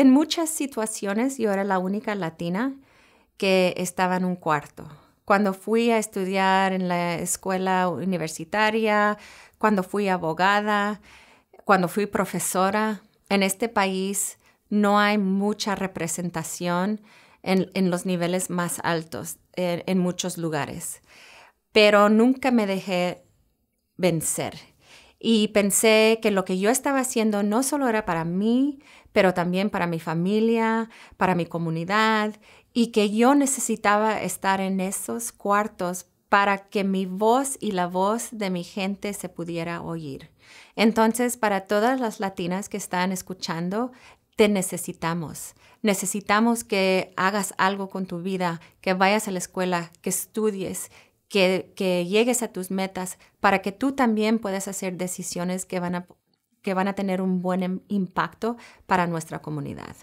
En muchas situaciones yo era la única latina que estaba en un cuarto. Cuando fui a estudiar en la escuela universitaria, cuando fui abogada, cuando fui profesora, en este país no hay mucha representación en, los niveles más altos eh, en muchos lugares. Pero nunca me dejé vencer y pensé que lo que yo estaba haciendo no solo era para mí, pero también para mi familia, para mi comunidad, y que yo necesitaba estar en esos cuartos para que mi voz y la voz de mi gente se pudiera oír. Entonces, para todas las latinas que están escuchando, te necesitamos. Necesitamos que hagas algo con tu vida, que vayas a la escuela, que estudies, que, llegues a tus metas, para que tú también puedas hacer decisiones que van a, que van a tener un buen em, impacto para nuestra comunidad.